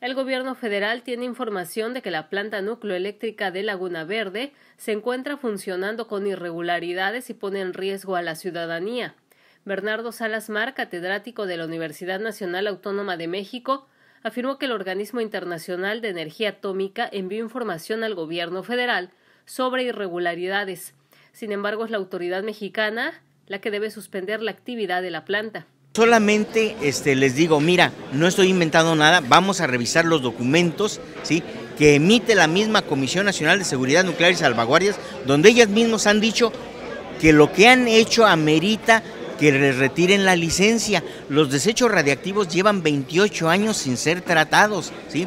El gobierno federal tiene información de que la planta nucleoeléctrica de Laguna Verde se encuentra funcionando con irregularidades y pone en riesgo a la ciudadanía. Bernardo Salasmar, catedrático de la Universidad Nacional Autónoma de México, afirmó que el Organismo Internacional de Energía Atómica envió información al gobierno federal sobre irregularidades. Sin embargo, es la autoridad mexicana la que debe suspender la actividad de la planta. Solamente este, les digo, mira, no estoy inventando nada, vamos a revisar los documentos ¿sí? que emite la misma Comisión Nacional de Seguridad Nuclear y Salvaguardias, donde ellas mismas han dicho que lo que han hecho amerita que les retiren la licencia. Los desechos radiactivos llevan 28 años sin ser tratados. ¿sí?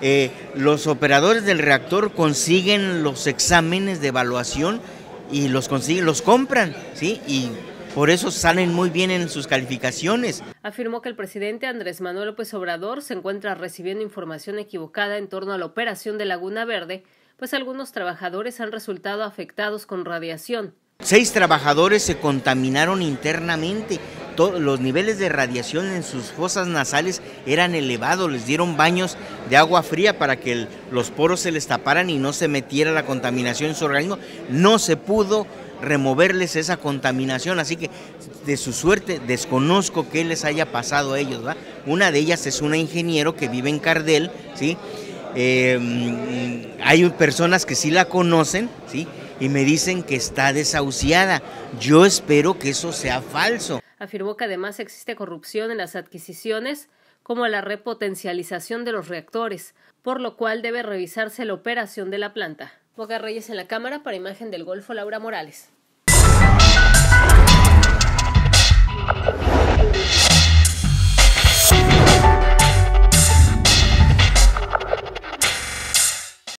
Eh, los operadores del reactor consiguen los exámenes de evaluación y los consiguen, los compran, ¿sí? Y por eso salen muy bien en sus calificaciones. Afirmó que el presidente Andrés Manuel López Obrador se encuentra recibiendo información equivocada en torno a la operación de Laguna Verde, pues algunos trabajadores han resultado afectados con radiación. Seis trabajadores se contaminaron internamente los niveles de radiación en sus fosas nasales eran elevados, les dieron baños de agua fría para que los poros se les taparan y no se metiera la contaminación en su organismo. No se pudo removerles esa contaminación, así que de su suerte desconozco qué les haya pasado a ellos. Una de ellas es una ingeniero que vive en Cardel, em, hay personas que sí la conocen, ¿sí? y me dicen que está desahuciada. Yo espero que eso sea falso. Afirmó que además existe corrupción en las adquisiciones, como la repotencialización de los reactores, por lo cual debe revisarse la operación de la planta. Boca Reyes en la Cámara para Imagen del Golfo Laura Morales.